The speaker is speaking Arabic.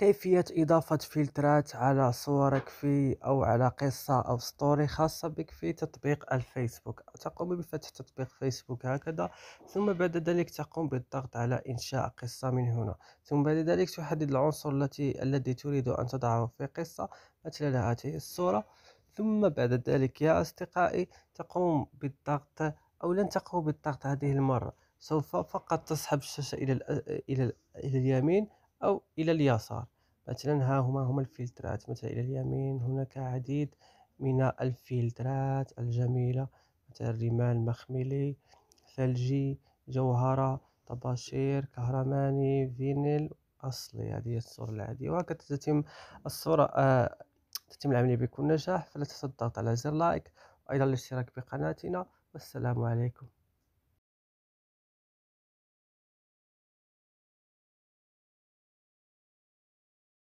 كيفية إضافة فلترات على صورك في أو على قصة أو ستوري خاصة بك في تطبيق الفيسبوك تقوم بفتح تطبيق فيسبوك هكذا ثم بعد ذلك تقوم بالضغط على إنشاء قصة من هنا ثم بعد ذلك تحدد العنصر التي الذي تريد أن تضعه في قصة مثل هذه الصورة ثم بعد ذلك يا أصدقائي تقوم بالضغط أو لن تقوم بالضغط هذه المرة سوف فقط تسحب الشاشة إلى إلى إلى اليمين أو إلى اليسار مثلا ها هما هما الفلترات مثلا إلى اليمين هناك عديد من الفلترات الجميلة مثلا رمال مخملي ثلجي جوهرة طباشير كهرماني فينيل أصلي هذه هي الصورة العادية وهكذا تتم الصورة آه تتم العملية بكل نجاح فلا تنسى الضغط على زر لايك وأيضا الاشتراك بقناتنا والسلام عليكم